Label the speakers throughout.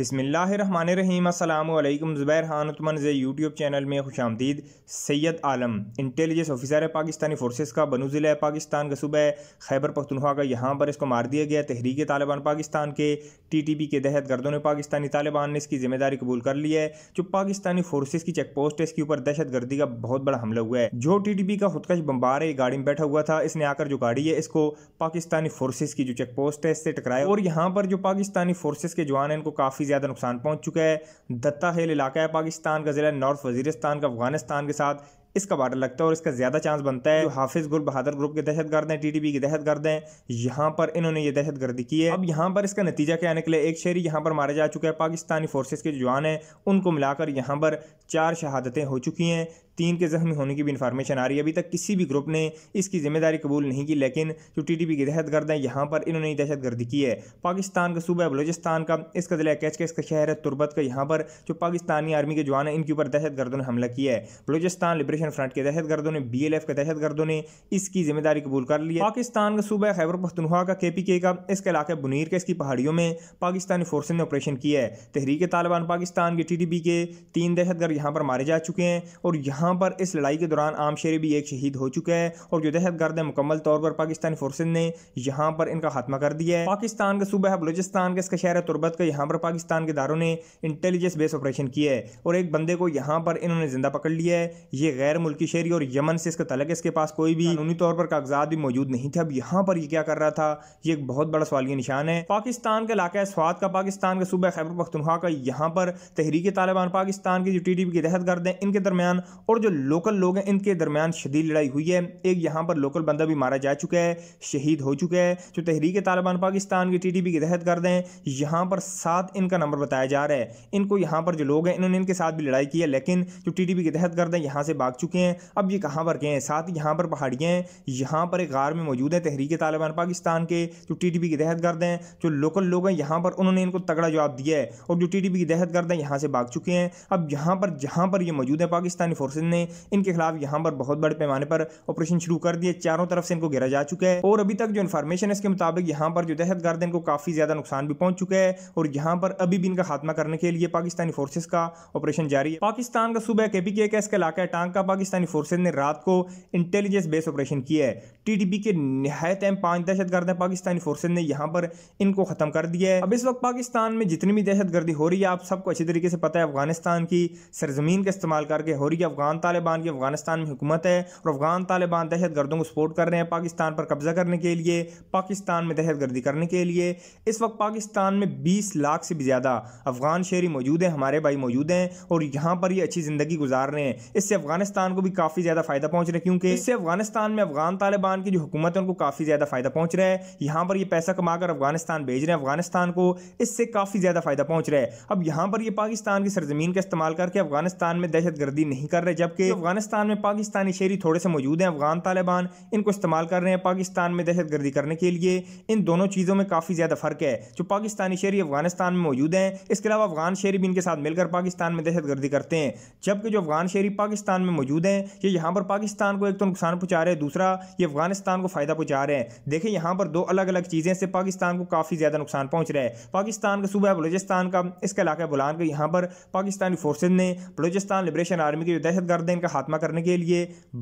Speaker 1: बसमिलकुम ज़ुबैर खान उतमन जे YouTube channel में खुश आमदीद सैयद आलम इंटेलिजेंस ऑफिसर है पाकिस्तानी फोर्सेस का बनू ज़िला पाकिस्तान का सूबा है खैबर पख्तनख्वा का यहाँ पर इसको मार दिया गया तहरीक तालिबान पाकिस्तान के टी टी पी के तहत गर्दों ने पाकिस्तानी तालिबान ने इसकी जिम्मेदारी कबूल कर ली है जो पाकिस्तानी फोर्सेज की चेक पोस्ट है इसके ऊपर दहशत गर्दी का बहुत बड़ा हमला हुआ है जो टी टी पी का खुदकश बम्बार है गाड़ी में बैठा हुआ था इसने आकर जो गाड़ी है इसको पाकिस्तानी फोर्सेज की जो चेक पोस्ट है इससे टकराया और यहाँ पर जो पाकिस्तानी फोर्सेज के जवान हैं इनको काफ़ी काफ़ी ज़्यादा नुकसान पहुँच चुका है दत्ता हेल इलाका है पाकिस्तान का ज़िला नॉर्थ वजीरस्तान का अफगानिस्तान के साथ इसका बार्डर लगता है और इसका ज़्यादा चांस बनता है जो हाफिज गुल बहादुर ग्रुप के दहशत गर्द हैं टीटीपी के दहशत गर्द हैं यहाँ पर इन्होंने ये दहशत गर्दी की है अब यहाँ पर इसका नतीजा क्या निकले एक शहरी यहाँ पर मारा जा चुका है पाकिस्तानी फोर्सेज के जवान हैं उनको मिलाकर यहाँ पर चार शहादतें हो चुकी हैं तीन के जख्मी होने की भी इंफॉर्मेशन आ रही है अभी तक किसी भी ग्रुप ने इसकी जिम्मेदारी कबूल नहीं की लेकिन जो टी टी पी के दहशतगर्द हैं यहाँ पर इन्होंने दहशत गर्दी की है पाकिस्तान का सूबा है बलोचिस्तान का इसका जिला कैच के इसका शहर है तुरबत का यहाँ पर जो पाकिस्तानी आर्मी के जवान हैं इनके ऊपर दहशतगर्दों ने हमला किया है बलोचिस्तान लिबरेशन फ्रंट के दहशतगर्दों ने बी एल एफ के दहशतगर्दों ने इसकी जिम्मेदारी कबूल कर ली है पाकिस्तान का सूबा है खैबर पख्तनखा का के पी के का इसका इलाके बुनीर के इसकी पहाड़ियों में पाकिस्तानी फोर्सेज ने ऑपरेशन किया है तहरीक तालिबान पाकिस्तान के टी टी पी के तीन दहशतगर्द यहाँ पर मारे जा चुके हैं और यहाँ यहाँ पर इस लड़ाई के दौरान आम शेरी भी एक शहीद हो चुके हैं और जो दहशत गर्द है मुकम्मल तौर पर पाकिस्तानी फोर्सेज ने यहाँ पर इनका खात्मा कर दिया है पाकिस्तान के सूबे है बलूचिस्तान के इसका शहर तुरबत का यहाँ पर पाकिस्तान के दारों ने इंटेलिजेंस बेस ऑपरेशन किया है और एक बंदे को यहाँ पर इन्होंने जिंदा पकड़ लिया है ये गैर मुल्की शहरी और यमन से इसका तलक इसके पास कोई भी कानूनी तौर पर कागजात भी मौजूद नहीं थे अब यहाँ पर यह क्या कर रहा था ये एक बहुत बड़ा सवाल निशान है पाकिस्तान के इलाका स्वाद का पाकिस्तान के सूबे खैबर पख्तनख्वा का यहाँ पर तहरीके तालिबान पाकिस्तान की जो टी टी पी के दहशत गर्द हैं इनके दरमियान और और जो लोकल लोग हैं इनके दरमियान शदीद लड़ाई हुई है एक यहाँ पर लोकल बंदा भी मारा जा चुका है शहीद हो चुका है जो तहरीक तालिबान पाकिस्तान की टी के तहत कर दें यहाँ पर सात इनका नंबर बताया जा रहा है इनको यहाँ पर जो लोग हैं इन्होंने इनके साथ भी लड़ाई की है लेकिन जो टी के तहत कर दें यहाँ से भाग चुके हैं अब ये कहाँ पर गए हैं साथ यहाँ पर पहाड़ियाँ हैं यहाँ पर एक गार में मौजूद है तहरीक तालिबान पाकिस्तान के जो टी के तहत कर दें जो लोकल लोग हैं यहाँ पर उन्होंने इनको तगड़ा जवाब दिया है और जो टी के तहत कर दें यहाँ से भाग चुके हैं अब यहाँ पर जहाँ पर ये मौजूद है पाकिस्तानी फोर्सेज ने इनके खिलाफ यहाँ पर बहुत बड़े पैमाने पर ऑपरेशन शुरू कर दिए चारों तरफ से इनको घेरा जा चुका है और अभी तक जो इन्फॉर्मेशन है इसके मुताबिक यहाँ पर जो दहशत गर्द इनको काफी ज्यादा नुकसान भी पहुंच चुका है और यहाँ पर अभी भी इनका खात्मा करने के लिए पाकिस्तानी फोर्सेज का ऑपरेशन जारी है पाकिस्तान का सुबह के केपीके का इसका इलाका टांग का पाकिस्तानी फोर्सेज ने रात को इंटेलिजेंस बेस ऑपरेशन किया है टीटीपी के नहायत अहम पांच दहशतगर्द हैं पाकिस्तानी फोर्सेज ने यहाँ पर इनको खत्म कर दिया है अब इस वक्त पाकिस्तान में जितनी भी दहशतगर्दी हो रही है आप सबको अच्छी तरीके से पता है अफगानिस्तान की सरजमीन का इस्तेमाल करके हो रही है अफगान अफगान तालिबान की अफगानिस्तान में हुकूमत है और अफगान तालिबान दहशत गर्दों को सपोर्ट कर रहे हैं पाकिस्तान पर कब्जा करने के लिए पाकिस्तान में दहशत गर्दी करने के लिए इस वक्त पाकिस्तान में बीस लाख से भी ज़्यादा अफगान शहरी मौजूद हैं हमारे भाई मौजूद हैं और यहाँ पर ही अच्छी ज़िंदगी गुजार रहे हैं इससे अफगानिस्तान को भी काफ़ी ज़्यादा फ़ायदा पहुँच रहा है क्योंकि इससे अफगानिस्तान में अफगान तालिबान की जो हुकूमत है उनको काफ़ी ज़्यादा फ़ायदा पहुँच रहा है यहाँ पर ये पैसा कमाकर अफगानिस्तान भेज रहे हैं अफगानिस्तान को इससे काफ़ी ज़्यादा फ़ायदा पहुँच रहा है अब यहाँ पर ये पाकिस्तान की सरजमीन का इस्तेमाल करके अफगानिस्तान में दहशत गर्दी नहीं कर रहे जबकि अफगानिस्तान में पाकिस्तानी शहरी थोड़े से मौजूद हैं अफगान तालिबान इनको इस्तेमाल कर रहे हैं पाकिस्तान में दहशत गर्दी करने के लिए इन दोनों चीज़ों में काफ़ी ज़्यादा फ़र्क है जो पाकिस्तानी शहरी अफगानिस्तान में मौजूद हैं इसके अलावा अफगान शहरी भी इनके साथ मिलकर पाकिस्तान में दहशत गर्दी करते हैं जबकि जो अफगान शहरी पाकिस्तान में मौजूद हैं ये यहाँ पर पाकिस्तान को एक तो नुकसान पहुँचा रहे हैं दूसरा ये अफगानिस्तान को फ़ायदा पहुँचा रहे हैं देखिए यहाँ पर दो अलग अलग चीज़ें से पाकिस्तान को काफ़ी ज़्यादा नुकसान पहुँच रहा है पाकिस्तान का सूबा बलोचिस्तान का इसका इलाका बुलान का यहाँ पर पाकिस्तानी फोर्सेज ने बलोचिस्तान लिब्रेशन आर्मी की जो दहशत गर्दैन का खात्मा करने के लिए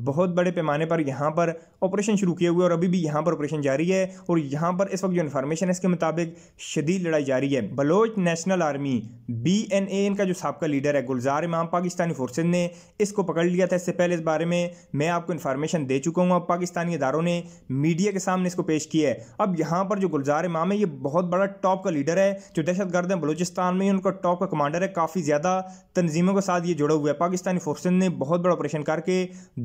Speaker 1: बहुत बड़े पैमाने पर यहाँ पर ऑपरेशन शुरू किए हुए और अभी भी यहाँ पर ऑपरेशन जारी है और यहाँ पर इस वक्त जो इन्फॉर्मेशन है इसके मुताबिक शदीद लड़ाई जारी है Baloch national army B N A इनका जो सबका लीडर है गुलजार इमाम पाकिस्तानी फोर्सेज ने इसको पकड़ लिया था इससे पहले इस बारे में मैं आपको इन्फॉर्मेशन दे चुका हूँ अब पाकिस्तानी इदारों ने मीडिया के सामने इसको पेश किया है अब यहाँ पर जो गुलजार इमाम है ये बहुत बड़ा टॉप का लीडर है जो दहशत गर्द है बलोचिस्तान में उनका टॉप का कमांडर है काफ़ी ज़्यादा तनजीमों के साथ ये जुड़ा हुआ है पाकिस्तानी फोर्सेज ने बहुत बड़ा ऑपरेशन करके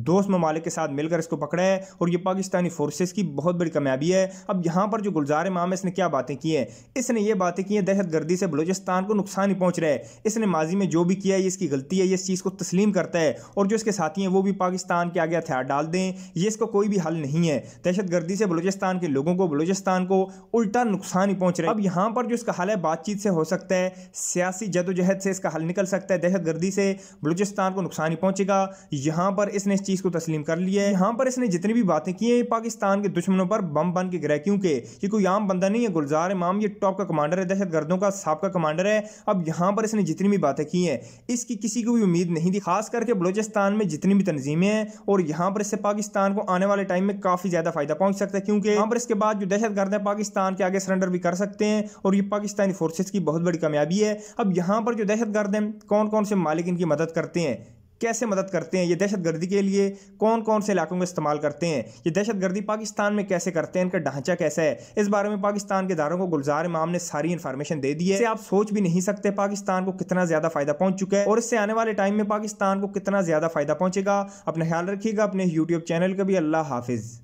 Speaker 1: दोस्त ममालिक के साथ मिलकर इसको पकड़ा है और ये पाकिस्तानी फोर्सेस की बहुत बड़ी कामयाबी है अब यहाँ पर जो गुलजार इमाम है इसने क्या बातें की हैं इसने ये बातें की हैं दहशत गर्दी से बलोचिस्तान को नुकसान ही पहुँच रहा है इसने माजी में जो भी किया है ये इसकी गलती है ये इस चीज़ को तस्लीम करता है और जो इसके साथी हैं वो भी पाकिस्तान के आगे हथियार डाल दें ये इसका कोई भी हल नहीं है दहशत गर्दी से बलोचिस्तान के लोगों को बलोचिस्तान को उल्टा नुकसान ही पहुँच रहा है अब यहाँ पर जो इसका हल है बातचीत से हो सकता है सियासी जदोजहद से इसका हल निकल सकता है दहशत गर्दी से बलोचिस्तान को नुकसान ही पहुँचे पहुंचेगा यहां पर इसने इस चीज़ को तस्लीम कर लिया है यहां पर इसने जितनी भी बातें की है पाकिस्तान के दुश्मनों पर बम बन के गिरा क्योंकि ये कोई आम बंदा नहीं है गुलजार इमाम ये टॉप का कमांडर है दहशत गर्दों का सबका कमांडर है अब यहां पर इसने जितनी भी बातें की है इसकी किसी को भी उम्मीद नहीं थी खास करके बलोचिस्तान में जितनी भी तनजीमें हैं और यहां पर इससे पाकिस्तान को आने वाले टाइम में काफ़ी ज़्यादा फायदा पहुंच सकता है क्योंकि यहां पर इसके बाद जो दहशत गर्द है पाकिस्तान के आगे सरेंडर भी कर सकते हैं और ये पाकिस्तानी फोर्सेज की बहुत बड़ी कामयाबी है अब यहां पर जो दहशत गर्द है कौन कौन से मालिक इनकी मदद करते हैं कैसे मदद करते हैं ये दहशतगर्दी के लिए कौन कौन से इलाकों में इस्तेमाल करते हैं ये दहशतगर्दी पाकिस्तान में कैसे करते हैं इनका ढांचा कैसा है इस बारे में पाकिस्तान के इदारों को गुलजार इमाम ने सारी इन्फॉर्मेशन दे दी है आप सोच भी नहीं सकते पाकिस्तान को कितना ज़्यादा फायदा पहुंच चुका है और इससे आने वाले टाइम में पाकिस्तान को कितना ज़्यादा फायदा पहुंचेगा अपना ख्याल रखिएगा अपने यूट्यूब चैनल का भी अल्लाह हाफिज़